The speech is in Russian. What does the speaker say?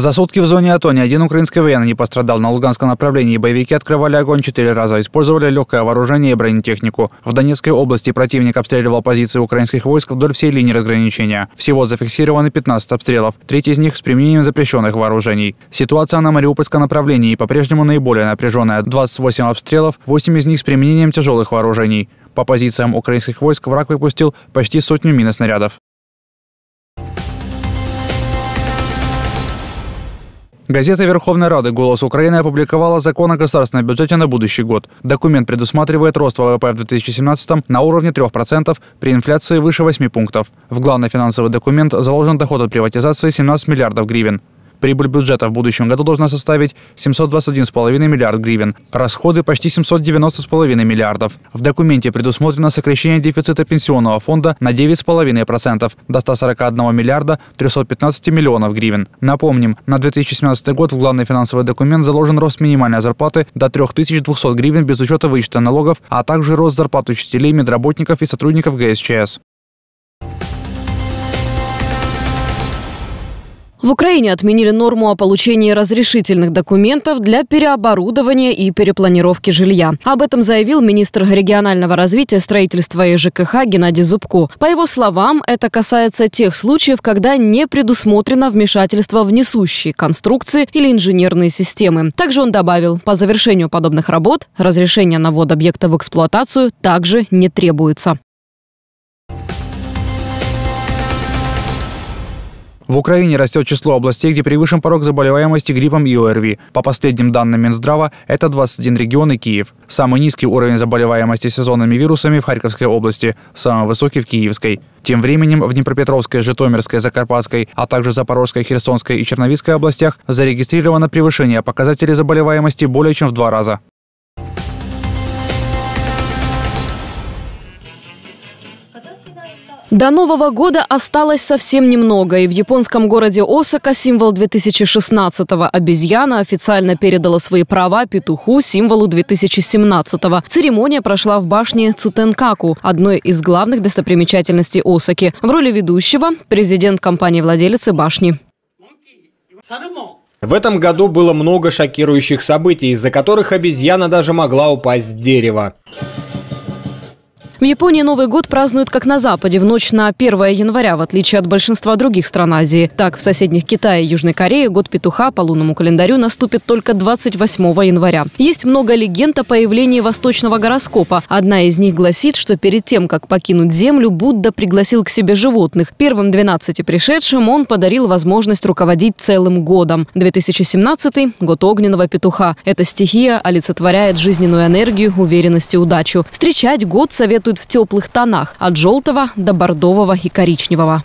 За сутки в зоне АТО ни один украинский военный не пострадал. На Луганском направлении боевики открывали огонь четыре раза, использовали легкое вооружение и бронетехнику. В Донецкой области противник обстреливал позиции украинских войск вдоль всей линии разграничения. Всего зафиксированы 15 обстрелов, треть из них с применением запрещенных вооружений. Ситуация на Мариупольском направлении по-прежнему наиболее напряженная. 28 обстрелов, 8 из них с применением тяжелых вооружений. По позициям украинских войск враг выпустил почти сотню мин снарядов. Газета Верховной Рады «Голос Украины» опубликовала закон о государственном бюджете на будущий год. Документ предусматривает рост ВВП в 2017 на уровне 3% при инфляции выше 8 пунктов. В главный финансовый документ заложен доход от приватизации 17 миллиардов гривен. Прибыль бюджета в будущем году должна составить 721,5 миллиард гривен, расходы почти 790,5 миллиардов. В документе предусмотрено сокращение дефицита пенсионного фонда на 9,5% до 141 миллиарда 315 миллионов гривен. Напомним, на 2017 год в главный финансовый документ заложен рост минимальной зарплаты до 3200 гривен без учета вычета налогов, а также рост зарплат учителей, медработников и сотрудников ГСЧС. В Украине отменили норму о получении разрешительных документов для переоборудования и перепланировки жилья. Об этом заявил министр регионального развития, строительства и ЖКХ Геннадий Зубко. По его словам, это касается тех случаев, когда не предусмотрено вмешательство в несущие конструкции или инженерные системы. Также он добавил, по завершению подобных работ разрешение на ввод объекта в эксплуатацию также не требуется. В Украине растет число областей, где превышен порог заболеваемости гриппом и ОРВИ. По последним данным Минздрава, это 21 регион и Киев. Самый низкий уровень заболеваемости сезонными вирусами в Харьковской области, самый высокий в Киевской. Тем временем в Днепропетровской, Житомирской, Закарпатской, а также Запорожской, Херсонской и Черновицкой областях зарегистрировано превышение показателей заболеваемости более чем в два раза. До Нового года осталось совсем немного, и в японском городе Осака символ 2016-го обезьяна официально передала свои права петуху, символу 2017-го. Церемония прошла в башне Цутенкаку, одной из главных достопримечательностей Осаки. В роли ведущего – президент компании-владелицы башни. В этом году было много шокирующих событий, из-за которых обезьяна даже могла упасть с дерева. В Японии Новый год празднуют как на Западе, в ночь на 1 января, в отличие от большинства других стран Азии. Так, в соседних Китае и Южной Корее год петуха по лунному календарю наступит только 28 января. Есть много легенд о появлении восточного гороскопа. Одна из них гласит, что перед тем, как покинуть Землю, Будда пригласил к себе животных. Первым 12 пришедшим он подарил возможность руководить целым годом. 2017 – год огненного петуха. Эта стихия олицетворяет жизненную энергию, уверенность и удачу. Встречать год советую работают в теплых тонах – от желтого до бордового и коричневого.